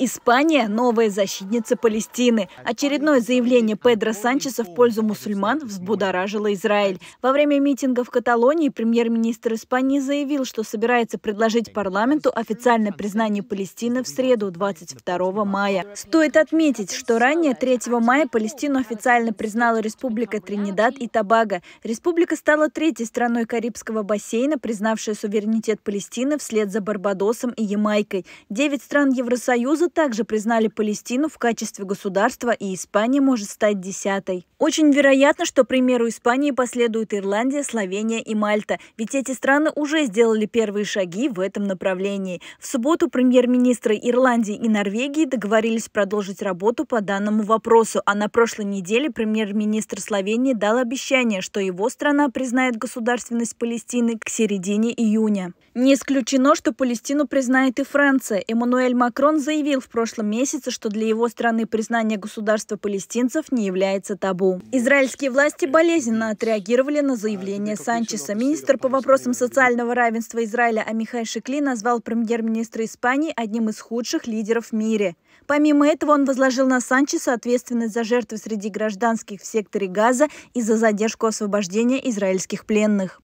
Испания – новая защитница Палестины. Очередное заявление Педро Санчеса в пользу мусульман взбудоражило Израиль. Во время митинга в Каталонии премьер-министр Испании заявил, что собирается предложить парламенту официальное признание Палестины в среду 22 мая. Стоит отметить, что ранее 3 мая Палестину официально признала Республика Тринидад и Тобаго. Республика стала третьей страной Карибского бассейна, признавшая суверенитет Палестины вслед за Барбадосом и Ямайкой. Девять стран Евросоюза также признали Палестину в качестве государства, и Испания может стать десятой. Очень вероятно, что примеру Испании последуют Ирландия, Словения и Мальта, ведь эти страны уже сделали первые шаги в этом направлении. В субботу премьер-министры Ирландии и Норвегии договорились продолжить работу по данному вопросу, а на прошлой неделе премьер-министр Словении дал обещание, что его страна признает государственность Палестины к середине июня. Не исключено, что Палестину признает и Франция. Эммануэль Макрон заявил, заявил в прошлом месяце, что для его страны признание государства палестинцев не является табу. Израильские власти болезненно отреагировали на заявление а, Санчеса. Министр по вопросам социального равенства Израиля Амихай Шекли назвал премьер-министра Испании одним из худших лидеров в мире. Помимо этого, он возложил на Санчеса ответственность за жертвы среди гражданских в секторе Газа и за задержку освобождения израильских пленных.